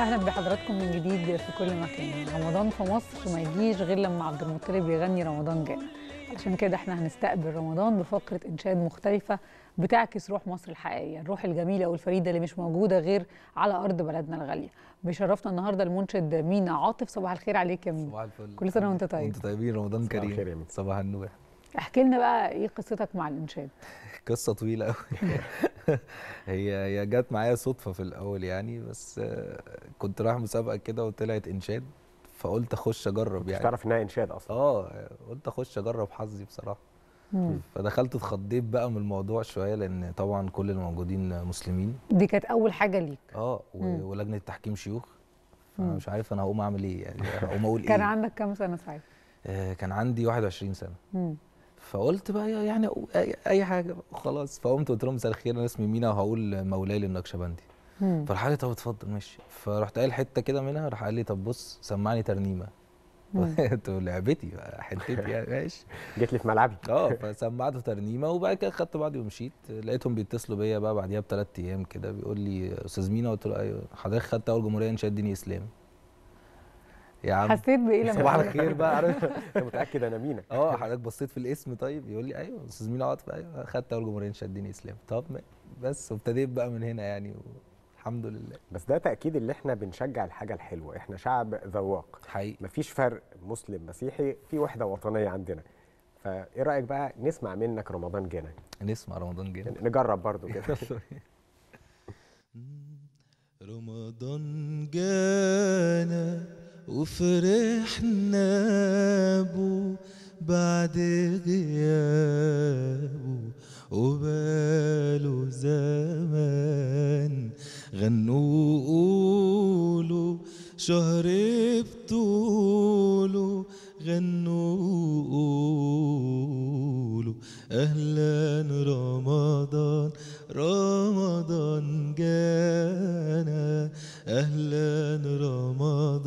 اهلا بحضراتكم من جديد في كل مكان رمضان في مصر ما يجيش غير لما عبد المطلب يغني رمضان جاء عشان كده احنا هنستقبل رمضان بفقره انشاد مختلفه بتعكس روح مصر الحقيقيه الروح الجميله والفريده اللي مش موجوده غير على ارض بلدنا الغاليه بيشرفنا النهارده المنشد مينا عاطف صباح الخير عليك يا مينا صباح الفل كل سنه وانت طيب وانت طيبين رمضان كريم يا مينا صباح النور احكي لنا بقى ايه قصتك مع الانشاد قصه طويله قوي هي هي جت معايا صدفه في الاول يعني بس كنت رايح مسابقه كده وطلعت انشاد فقلت اخش اجرب يعني تعرف انها انشاد اصلا اه قلت اخش اجرب حظي بصراحه فدخلت اتخضيت بقى من الموضوع شويه لان طبعا كل الموجودين مسلمين دي كانت اول حاجه ليك اه ولجنه تحكيم شيوخ انا مش عارف انا هقوم اعمل ايه يعني هقوم اقول ايه كان عندك كام سنه ساعتها آه، كان عندي 21 سنه مم. فقلت بقى يعني اي حاجه خلاص فقمت قلت لهم مساء الخير انا اسمي مينا وهقول مولاي للنكشبندي فراح قال لي طب اتفضل ماشي فرحت قايل حته كده منها راح قال لي طب بص سمعني ترنيمه قلت له لعبتي حتتي يعني ماشي جيت لي في ملعبي اه فسمعته ترنيمه وبعد كده خدت بعضي ومشيت لقيتهم بيتصلوا بيا بقى بعديها بثلاث ايام كده بيقول لي استاذ مينا قلت له ايوه حضرتك خدت اول جمهوريه انشاء الدين اسلامي يا عم حسيت بايه لما صباح الخير بقى عارف انت متاكد انا مينا اه حضرتك بصيت في الاسم طيب يقول لي ايوه استاذ مينا عاطف ايوه خدت اول جمهوريه شدني اسلام طب بس وابتديت بقى من هنا يعني الحمد لله بس ده تاكيد اللي احنا بنشجع الحاجه الحلوه احنا شعب ذواق حقيقي مفيش فرق مسلم مسيحي في وحده وطنيه عندنا فايه رايك بقى نسمع منك رمضان جنى نسمع رمضان جنى نجرب برضو كده رمضان جانا وفرحنا بو بعد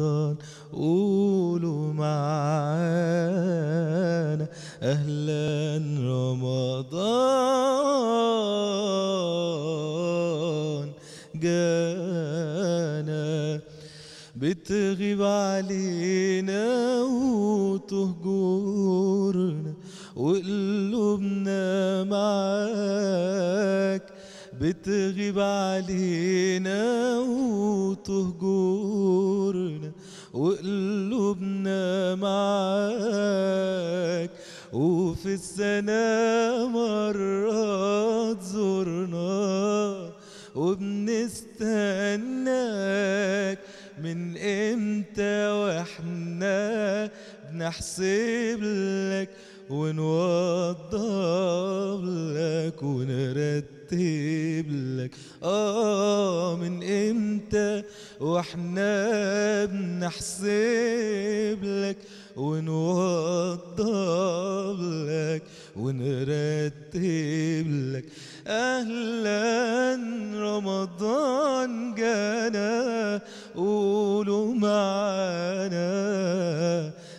رمضان قولوا معانا أهلا رمضان جانا بتغيب علينا وتهجرنا وقلوبنا معاك بتغيب علينا وتهجرنا نورنا وقلوبنا معاك وفي السنة مرات تزورنا وبنستناك من امتى واحنا بنحسب لك ونوضب لك ونرتب اكتب لك اه من امتى واحنا بنحسب لك ونوضب لك ونرتب لك اهلا رمضان جانا قولوا معانا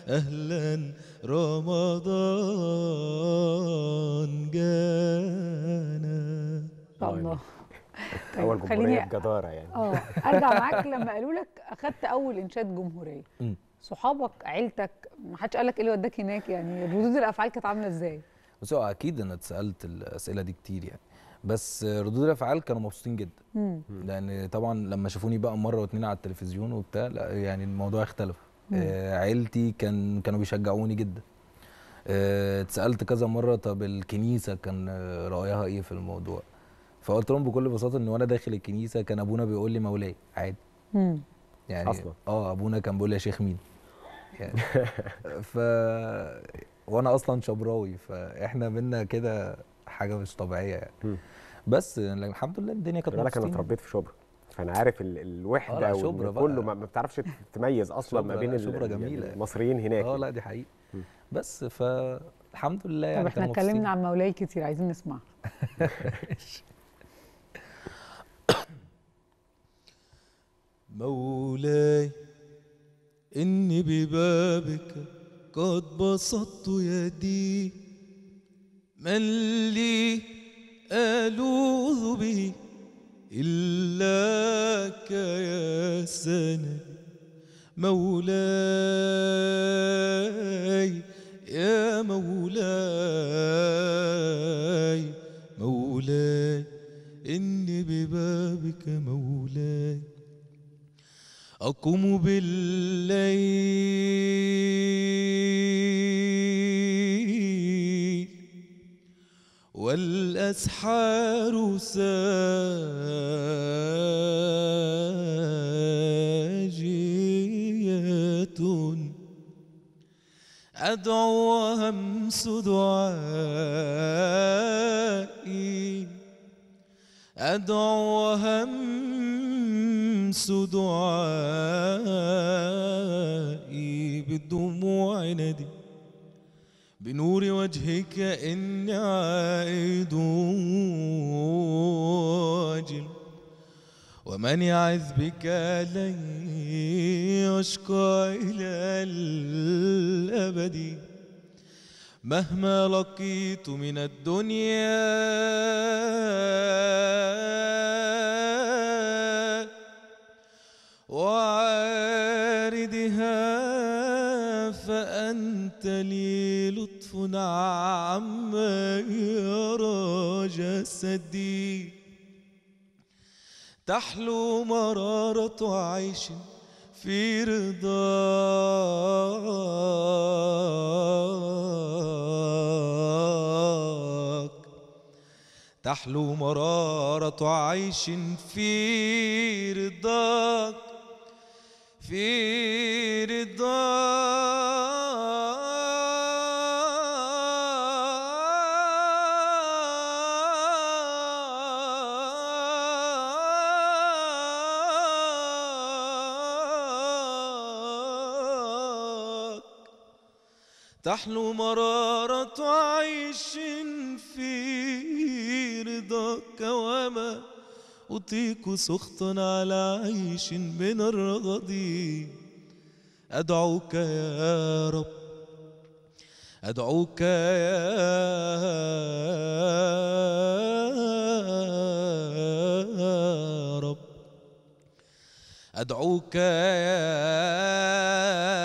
اهلا رمضان جانا اه طيب اول جمهوريه بجداره يعني اه ارجع معاك لما قالوا لك اخذت اول انشاد جمهوريه صحابك عيلتك ما حدش قال لك ايه اللي وداك هناك يعني ردود الافعال كانت عامله ازاي؟ بس هو اكيد انا اتسالت الاسئله دي كتير يعني بس ردود الافعال كانوا مبسوطين جدا مم. لان طبعا لما شافوني بقى مره واتنين على التلفزيون وبتاع لا يعني الموضوع اختلف آه عيلتي كان كانوا بيشجعوني جدا آه، اتسالت كذا مره طب الكنيسه كان رايها ايه في الموضوع فقلت لهم بكل بساطه ان وانا داخل الكنيسه كان ابونا بيقول لي مولاي عادي مم. يعني اصلا اه ابونا كان بيقول لي يا شيخ مين يعني ف وانا اصلا شبراوي فاحنا بينا كده حاجه مش طبيعيه يعني مم. بس يعني الحمد لله الدنيا كانت مبسوطه انا اتربيت في شبرا فانا عارف ال الوحده آه كله ما بتعرفش تميز اصلا ما بين شبرا جميله يعني. المصريين هناك اه يعني. لا دي حقيقه بس فالحمد لله طب يعني احنا اتكلمنا عن مولاي كتير عايزين نسمع مولاي إني ببابك قد بسطت يدي من لي ألوذ به إلاك يا سند مولاي يا مولاي مولاي إني ببابك مولاي أقوم بالليل والأسحار ساجية أدعو همس دعائي أدعو همس أنس دعائي بالدموع ندي بنور وجهك إني عائد واجل ومن يعذ بك لن يشقى إلى الأبد مهما لقيت من الدنيا واردها فأنت لي لطف عما يرى جسدي تحلو مرارة عيش في رضاك تحلو مرارة عيش في رضاك في رضاك تحلو مرارة عيش في رضاك وما أعطيك سخطا على عيش من الرغد أدعوك يا رب أدعوك يا رب أدعوك يا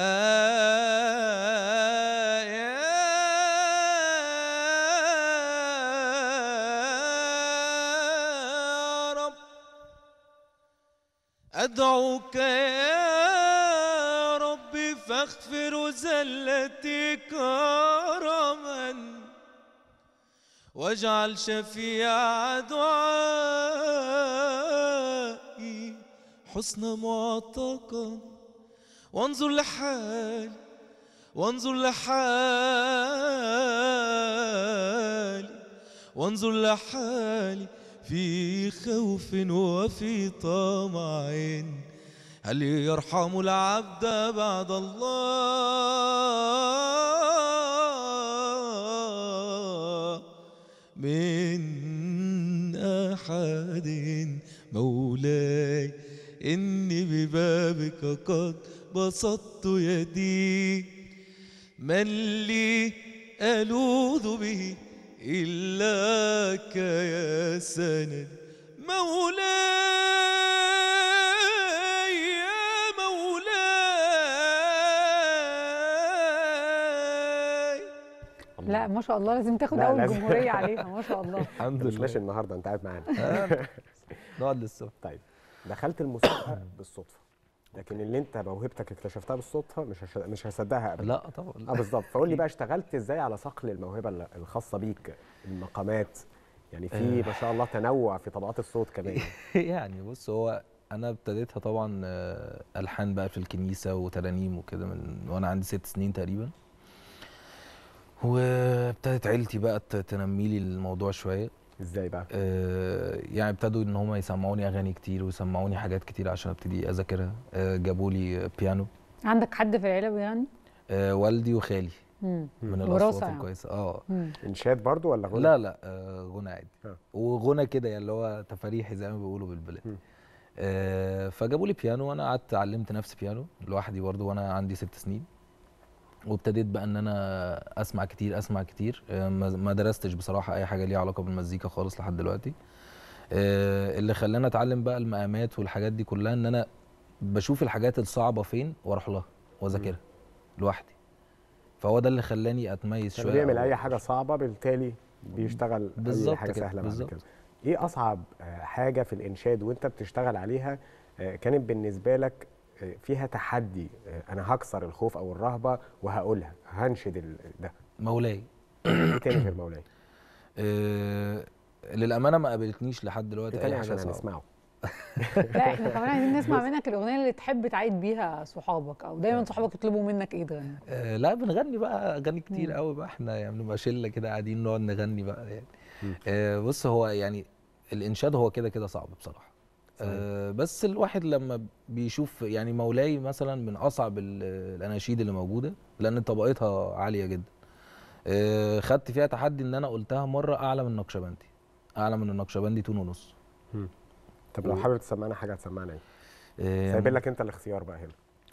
دعوك يا ربي فاغفر زلتي كرما واجعل شفيع دعائي حسن معتقا وانظر لحالي وانظر لحالي وانظر لحالي في خوف وفي طمع هل يرحم العبد بعد الله من أحد مولاي إني ببابك قد بسطت يدي من لي ألوذ به إلاك يا سند مولاي ما شاء الله لازم تاخد اول لازم. جمهوريه عليها ما شاء الله الحمد لله ماشي النهارده انت قاعد معانا آه. نقعد للصبح طيب دخلت المسابقه بالصدفه لكن اللي انت موهبتك اكتشفتها بالصدفه مش هش... مش هصدقها ابدا لا طبعا اه بالظبط فقول لي بقى اشتغلت ازاي على صقل الموهبه الخاصه بيك المقامات يعني في آه. ما شاء الله تنوع في طبقات الصوت كمان يعني بص هو انا ابتديتها طبعا آه، الحان بقى في الكنيسه وترانيم وكده من وانا عندي ست سنين تقريبا وابتدت عيلتي بقى تنمي لي الموضوع شويه ازاي بقى؟ آه يعني ابتدوا ان هم يسمعوني اغاني كتير ويسمعوني حاجات كتير عشان ابتدي اذاكرها آه جابوا لي بيانو عندك حد في العيله بيغني؟ آه والدي وخالي مم. من الاصوات يعني. الكويسه اه انشاد برضو ولا غنى؟ لا لا آه غنى عادي آه. وغنى كده يعني اللي هو تفاريحي زي ما بيقولوا بالبلاد آه فجابوا لي بيانو وانا قعدت علمت نفسي بيانو لوحدي برضو وانا عندي ست سنين وابتديت بقى ان انا اسمع كتير اسمع كتير آه، ما درستش بصراحه اي حاجه ليها علاقه بالمزيكا خالص لحد دلوقتي آه، اللي خلاني اتعلم بقى المقامات والحاجات دي كلها ان انا بشوف الحاجات الصعبه فين واروح لها واذاكرها لوحدي فهو ده اللي خلاني اتميز شويه بيعمل اي حاجه صعبه بالتالي بيشتغل بالظبط حاجه كده. سهله بالظبط كده ايه اصعب آه، حاجه في الانشاد وانت بتشتغل عليها كانت بالنسبه لك فيها تحدي آه، انا هكسر الخوف او الرهبه وهقولها هنشد ده مولاي إيه تاني غير مولاي؟ آه، للامانه ما قابلتنيش لحد دلوقتي إيه اي حاجه اسمعه لا احنا كمان عايزين نسمع منك الاغنيه اللي تحب تعيد بيها صحابك او دايما آه. صحابك يطلبوا منك ايه تغني آه لا بنغني بقى اغاني كتير قوي بقى احنا يعني بنبقى شله كده قاعدين نقعد نغني بقى يعني آه بص هو يعني الانشاد هو كده كده صعب بصراحه آه بس الواحد لما بيشوف يعني مولاي مثلا من اصعب الاناشيد اللي موجوده لان طبقتها عاليه جدا آه خدت فيها تحدي ان انا قلتها مره اعلى من النقشبندي اعلى من النقشبندي تون ونص طب لو حابب تسمعنا حاجه هتسمعنا ايه؟ سايبين لك انت الاختيار بقى هنا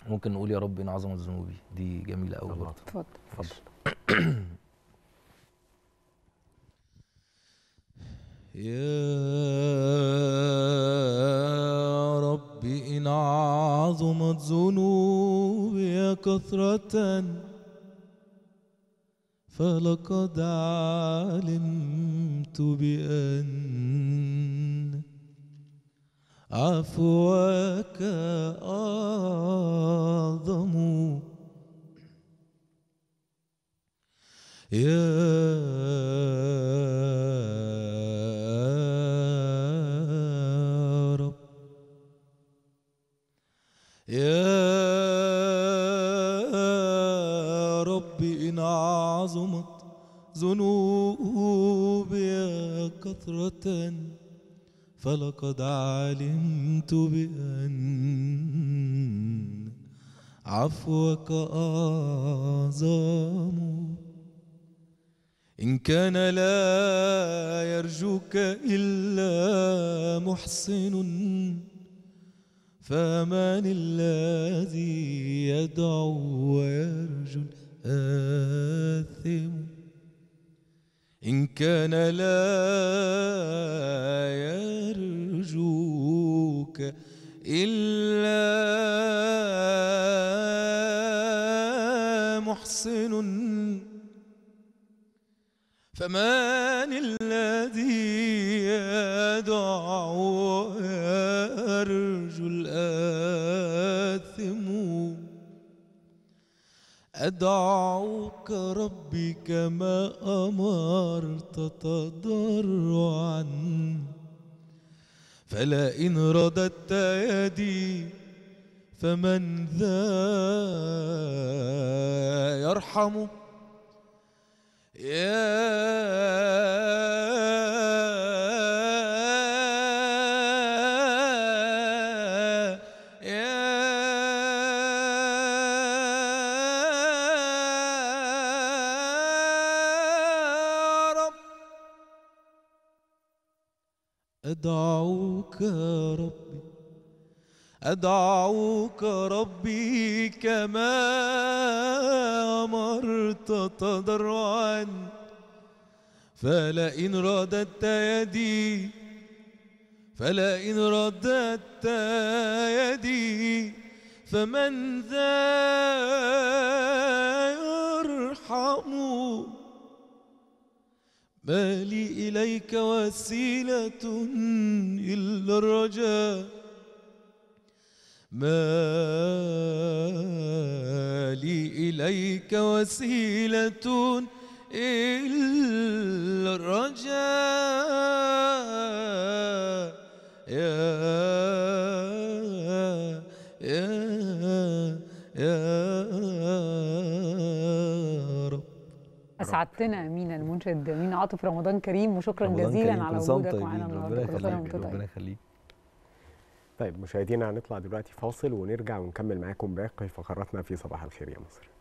ممكن نقول يا رب ان عظمت ذنوبي دي جميله قوي اتفضل اتفضل يا رب إن عظمت ذنوبي كثرة فلقد علمت بأن عفوك أعظم يا عظمت ذنوبي كثرة فلقد علمت بأن عفوك أعظم إن كان لا يرجوك إلا محسن فمن الذي يدعو ويدعو كان لا يرجوك إلا محسن فمن الذي أدعوك ربي كما أمرت تضرعا فلا إن رددت يدي فمن ذا يرحمه يا أدعوك يا ربي أدعوك ربي كما أمرت تضرعا فلئن رددت يدي فلئن رددت يدي فمن ذا يرحمه ما لي إليك وسيلة إلا الرجاء ما لي إليك وسيلة إلا الرجاء وقتنا مين المنشد مين عاطف رمضان كريم وشكرا رمضان جزيلا كريم. على وجودك معانا النهارده ربنا يخليك ربنا طيب. يخليك طيب مشاهدينا هنطلع دلوقتي فاصل ونرجع ونكمل معاكم باقي فقراتنا في صباح الخير يا مصر